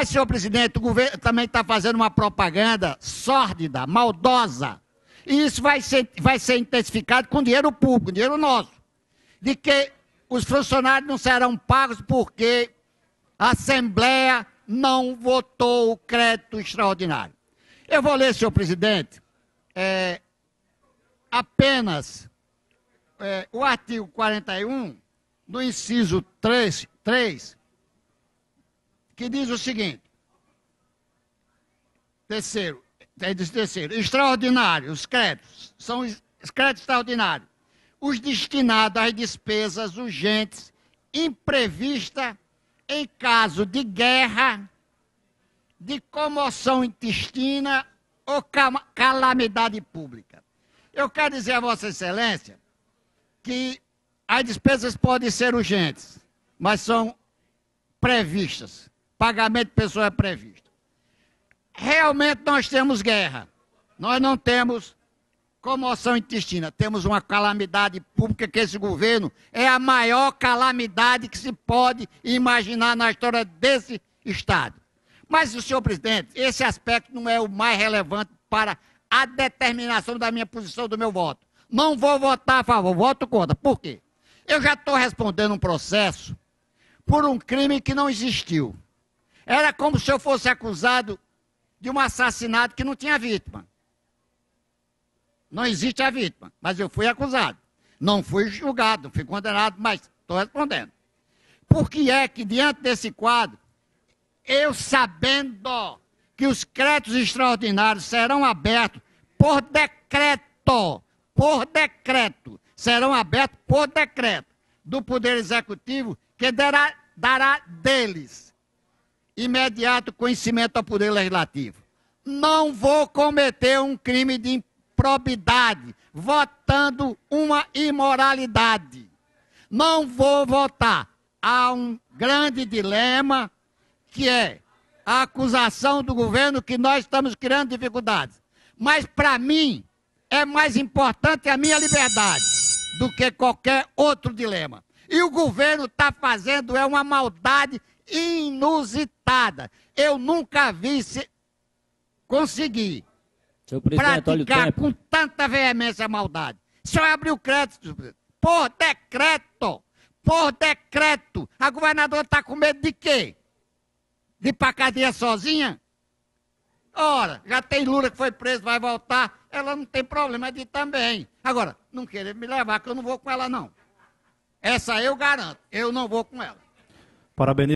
Mas, é, senhor presidente, o governo também está fazendo uma propaganda sórdida, maldosa. E isso vai ser, vai ser intensificado com dinheiro público, dinheiro nosso. De que os funcionários não serão pagos porque a Assembleia não votou o crédito extraordinário. Eu vou ler, senhor presidente, é, apenas é, o artigo 41, no inciso 3, 3 que diz o seguinte: terceiro, terceiro, extraordinário, os créditos, são os créditos extraordinários, os destinados às despesas urgentes imprevista em caso de guerra, de comoção intestina ou calamidade pública. Eu quero dizer a Vossa Excelência que as despesas podem ser urgentes, mas são previstas pagamento de pessoa é previsto. Realmente nós temos guerra. Nós não temos comoção intestina. Temos uma calamidade pública que esse governo é a maior calamidade que se pode imaginar na história desse Estado. Mas, senhor presidente, esse aspecto não é o mais relevante para a determinação da minha posição, do meu voto. Não vou votar a favor, voto contra. Por quê? Eu já estou respondendo um processo por um crime que não existiu. Era como se eu fosse acusado de um assassinato que não tinha vítima. Não existe a vítima, mas eu fui acusado. Não fui julgado, fui condenado, mas estou respondendo. Por que é que, diante desse quadro, eu sabendo que os créditos extraordinários serão abertos por decreto, por decreto, serão abertos por decreto do Poder Executivo, que dará, dará deles imediato conhecimento ao Poder Legislativo. Não vou cometer um crime de improbidade votando uma imoralidade. Não vou votar. Há um grande dilema que é a acusação do governo que nós estamos criando dificuldades. Mas para mim é mais importante a minha liberdade do que qualquer outro dilema. E o governo está fazendo é uma maldade inusitada. Eu nunca vi se conseguir praticar com tanta veemência a maldade. Só abriu crédito, por decreto, por decreto. A governadora está com medo de quê? De ir para cadeia sozinha? Ora, já tem Lula que foi preso, vai voltar. Ela não tem problema de ir também. Agora, não querer me levar, que eu não vou com ela, não. Essa eu garanto, eu não vou com ela. Parabéns.